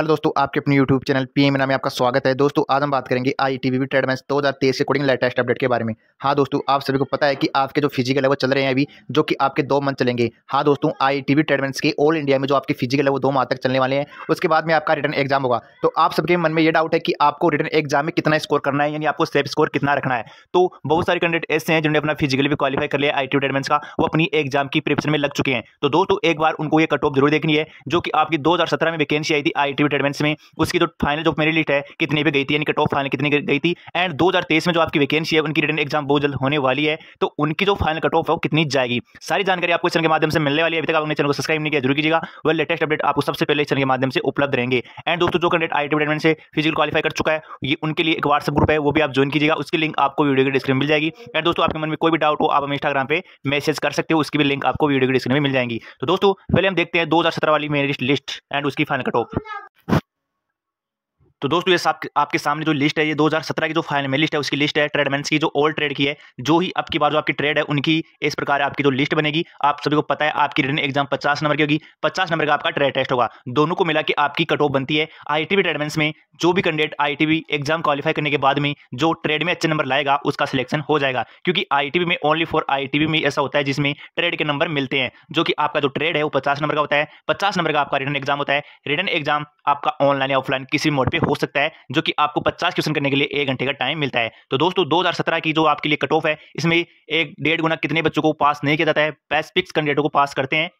hello दोस्तों आपके अपने यूट्यूब चैनल पी एम में आपका स्वागत है दोस्तों आज हम बात करेंगे I T B tradesman दो हज़ार तेईस के अकॉर्डिंग लेटेस्ट अपडेट के बारे में हाँ दोस्तों आप सभी को पता है कि आपके जो फिजिकल है वो चल रहे हैं अभी जो कि आपके दो मंथ चलेंगे हाँ दोस्तों I T B tradesman के ऑल इंडिया में जो आपके फिजिकल है वो दो माह तक चलने वाले हैं उसके बाद में आपका रिटर्न एग्जाम होगा तो आप सबके मन में ये डाउट है कि आपको रिटर्न एग्जाम में कितना स्कोर करना है यानी आपको सेफ स्कोर कितना रखना है तो बहुत सारे कैंडिडेट ऐसे हैं जिन्होंने अपना फिजिकल भी क्वालिफाई कर लिया आई टी ट्रेड का वो अपनी एग्जाम की प्रिपरेशन में लग चुके हैं तो दोस्तों एक बार उनको ये कट ऑफ जरूर देखनी है जो कि आपकी दो में वैकेंसी आई थी आई क्वालिफाइड में उसकी जो फाइनल जो मेरी लिस्ट है कितनी भी गई थी यानी कि टॉप फाइनल कितनी गई थी एंड दो में जो आपकी वैकेंसी है उनकी रिटर्न एग्जाम बहुत जल्द होने वाली है तो उनकी जो फाइनल कट ऑफ है वो कितनी जाएगी सारी जानकारी आपको इस चैनल के माध्यम से मिलने वाली है अभी तक आपने चैनल को सब्सक्राइब नहीं किया जरूर कीजिएगा वह लेटेस्ट अपडेट आपको सबसे पहले इस चैनल के माध्यम से उपलब्ध रहेंगे एंड दोस्तों जो कैंडेट आई टी से फिजिकल क्वालिफाई कर चुका है ये उनके लिए एक व्हाट्सअप ग्रुप है वो भी आप ज्वाइन कीजिएगा उसकी लिंक आपको वीडियो की डिस्क्रिप्शन मिल जाएगी एंड दोस्तों आपके मन में कोई भी डाउट हो आप हम इंस्टाग्राम पे मैसेज कर सकते हो उसकी भी लिंक आपको वीडियो की डिस्क्रिप्शन में मिल जाएगी तो दोस्तों पहले हम देखते हैं दो वाली मेरी लिस्ट एंड उसकी फाइनल कट ऑफ तो दोस्तों ये आप, आपके सामने जो लिस्ट है ये 2017 की जो फाइनल में लिस्ट है उसकी लिस्ट है ट्रेडमेंस की जो ओल्ड ट्रेड की है जो ही अब की बार जो आपकी ट्रेड है उनकी इस प्रकार आपकी जो लिस्ट बनेगी आप सभी को पता है आपकी रिटर्न एग्जाम पचास नंबर की होगी पचास नंबर का आपका ट्रेड टेस्ट होगा दोनों को मिला के आपकी कट ऑफ बनती है आई टी में जो भी कैंडिडेट आई एग्जाम क्वालिफाई करने के बाद में जो ट्रेड में अच्छे नंबर लाएगा उसका सिलेक्शन हो जाएगा क्योंकि आई में ओनली फॉर आई में ऐसा होता है जिसमें ट्रेड के नंबर मिलते हैं जो कि आपका जो ट्रेड है वो पचास नंबर का होता है पचास नंबर का आपका रिटर्न एग्जाम होता है रिटर्न एग्जाम आपका ऑनलाइन या ऑफलाइन किसी मोड पर हो सकता है जो कि आपको पचास क्वेश्चन करने के लिए एक घंटे का टाइम मिलता है तो दोस्तों 2017 की जो आपके लिए कट ऑफ है इसमें एक डेढ़ गुना कितने बच्चों को पास नहीं किया जाता है बेस्ट कैंडिडेटों को पास करते हैं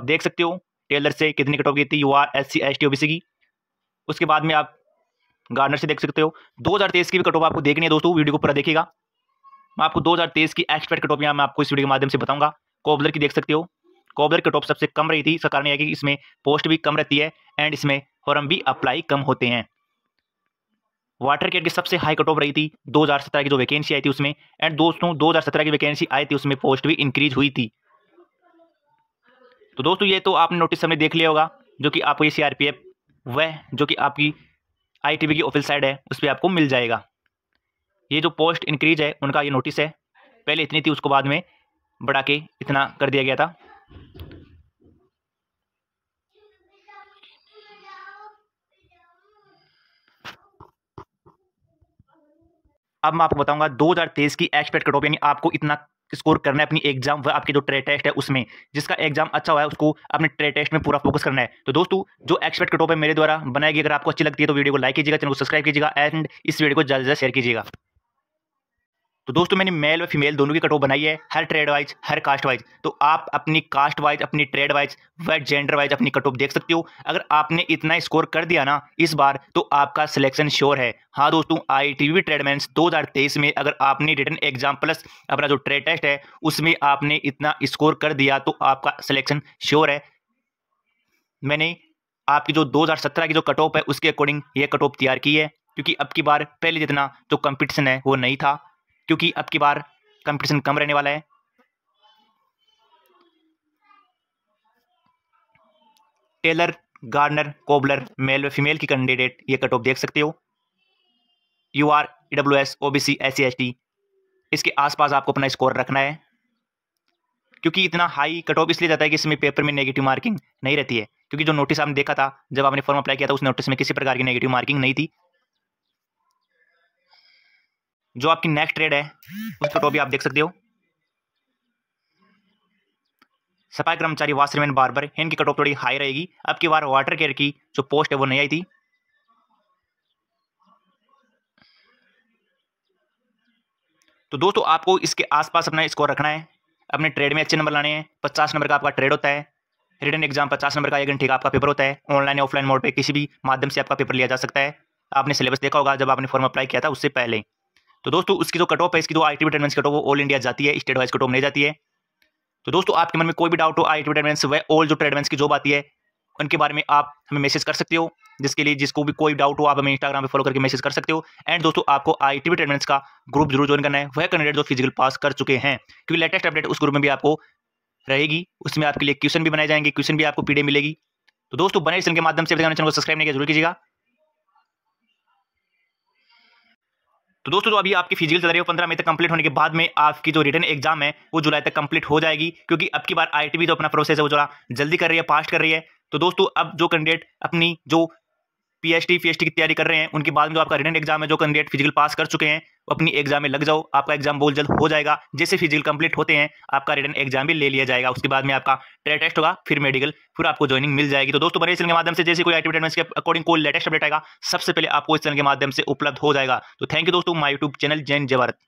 आप देख सकते हो टेलर से कितनी कट ऑफ की थी U R S C S T की उसके बाद में आप गार्डनर से देख सकते हो 2023 की भी कट ऑफ आपको देखनी है दोस्तों वीडियो को पूरा देखेगा मैं आपको 2023 की एक्सपर्ट कट ऑफ यहाँ मैं आपको इस वीडियो के माध्यम से बताऊंगा कोबलर की देख सकते हो कोबलर कट ऑफ सबसे कम रही थी इसका कारण यह कि इसमें पोस्ट भी कम रहती है एंड इसमें फॉर्म भी अप्लाई कम होते हैं वाटर केयर की सबसे हाई कट ऑफ रही थी 2017 की जो वैकेंसी आई थी उसमें एंड दोस्तों 2017 की वैकेंसी आई थी उसमें पोस्ट भी इंक्रीज हुई थी तो दोस्तों ये तो आपने नोटिस हमने देख लिया होगा जो कि आपको ये सी वह जो कि आपकी आई की ऑफिस साइड है उस पर आपको मिल जाएगा ये जो पोस्ट इंक्रीज है उनका ये नोटिस है पहले इतनी थी उसको बाद में बढ़ा के इतना कर दिया गया था अब मैं आपको बताऊंगा 2023 की एक्सपेक्ट कट ऑफ यानी आपको इतना स्कोर करना है अपनी एग्जाम व आपके जो ट्रे टेस्ट है उसमें जिसका एग्जाम अच्छा हुआ है उसको अपने ट्रे टेस्ट में पूरा फोकस करना है तो दोस्तों जो एक्सपेक्ट कट ऑफ है मेरे द्वारा बनाएगी अगर आपको अच्छी लगती है तो वीडियो को लाइक कीजिएगा चैनल को सब्सक्राइब कीजिएगा एंड इस वीडियो को ज़्यादा से ज़्यादा शेयर कीजिएगा तो दोस्तों मैंने मेल और फीमेल दोनों की कट ऑफ बनाई है हर ट्रेड वाइज हर कास्ट वाइज तो आप अपनी कास्ट वाइज अपनी ट्रेड वाइज व जेंडर वाइज अपनी कट ऑफ देख सकते हो अगर आपने इतना स्कोर कर दिया ना इस बार तो आपका सिलेक्शन श्योर है हाँ दोस्तों आई टी वी ट्रेडमैन दो में अगर आपने रिटर्न एग्जाम प्लस अपना जो ट्रेड टेस्ट है उसमें आपने इतना स्कोर कर दिया तो आपका सिलेक्शन श्योर है मैंने आपकी जो 2017 की जो कट ऑफ है उसके अकॉर्डिंग ये कट ऑफ तैयार की है क्योंकि अब की बार पहले जितना जो कंपटीशन है वो नहीं था क्योंकि अब की बार कंपटीशन कम रहने वाला है टेलर गार्डनर कोबलर मेल व फीमेल की कैंडिडेट ये कट ऑफ देख सकते हो U R W S O S C S T इसके आसपास आपको अपना स्कोर रखना है क्योंकि इतना हाई कट ऑफ इसलिए जाता है कि इसमें पेपर में नेगेटिव मार्किंग नहीं रहती है क्योंकि जो नोटिस आपने देखा था जब आपने फॉर्म अप्लाई किया था उस नोटिस में किसी प्रकार की नेगेटिव मार्किंग नहीं थी जो आपकी नेक्स्ट ट्रेड है उस फोटो भी आप देख सकते हो सफाई कर्मचारी बार बार्बर इनकी कटोप थोड़ी हाई रहेगी अब की बार वाटर केयर की जो पोस्ट है वो नहीं आई थी तो दोस्तों आपको इसके आसपास अपना स्कोर रखना है अपने ट्रेड में अच्छे नंबर लाने हैं पचास नंबर का आपका ट्रेड होता है रिटर्न एग्जाम पचास नंबर का एक घंटे का आपका पेपर होता है ऑनलाइन ऑफलाइन मोड पर किसी भी माध्यम से आपका पेपर लिया जा सकता है आपने सिलेबस देखा होगा जब आपने फॉर्म अप्लाई किया था उससे पहले तो दोस्तों उसकी जो कट ऑफ है इसकी जो I T attendance cut off वो ऑल इंडिया जाती है स्टेट वाइज कट ऑफ नहीं जाती है तो दोस्तों आपके मन में कोई भी डाउट हो आई टी अटेंडेंस वह ऑल जो ट्रेडमेंट्स की जॉब आती है उनके बारे में आप हमें मैसेज कर सकते हो जिसके लिए जिसको भी कोई डाउट हो आप हमें इंस्टाग्राम पे फॉलो करके मैसेज कर सकते हो एंड दोस्तों आपको आई टी ट्रेडमेंट्स का ग्रुप जरूर ज्वाइन करना है वह कैंडिडेट जो फिजिकल पास कर चुके हैं क्योंकि लेटेस्ट अपडेट उस ग्रुप में भी आपको रहेगी उसमें आपके लिए क्वेश्चन भी बनाए जाएंगे क्वेश्चन भी आपको पीडीए मिलेगी तो दोस्तों बने इसके माध्यम से चैनल को सब्सक्राइब नहीं किया जरूर कीजिएगा तो दोस्तों जो अभी आपकी फिजिकल चल रही है पंद्रह मई तक कंप्लीट होने के बाद में आपकी जो रिटर्न एग्जाम है वो जुलाई तक कंप्लीट हो जाएगी क्योंकि अब की बार आई जो अपना प्रोसेस है वो जरा जल्दी कर रही है पास कर रही है तो दोस्तों अब जो कैंडिडेट अपनी जो पीएचडी पीएचडी की तैयारी कर रहे हैं उनके बाद में जो आपका रिटर्न एग्जाम है जो कैंडिडेट फिजिकल पास कर चुके हैं अपनी एग्जाम में लग जाओ आपका एग्जाम बहुत जल्द हो जाएगा जैसे फिजिकल कंप्लीट होते हैं आपका रिटर्न एग्जाम भी ले लिया जाएगा उसके बाद में आपका ट्रेड टेस्ट होगा फिर मेडिकल फिर आपको ज्वाइनिंग मिल जाएगी तो दोस्तों बने चैनल के माध्यम से जैसे कोई एडवर्टाइजमेंट के अकॉर्डिंग कोई लेटेस्ट अपडेट आएगा सबसे पहले आपको इस चैनल के माध्यम से उपलब्ध हो जाएगा तो थैंक यू दोस्तों माई यूट्यूब चैनल जैन जय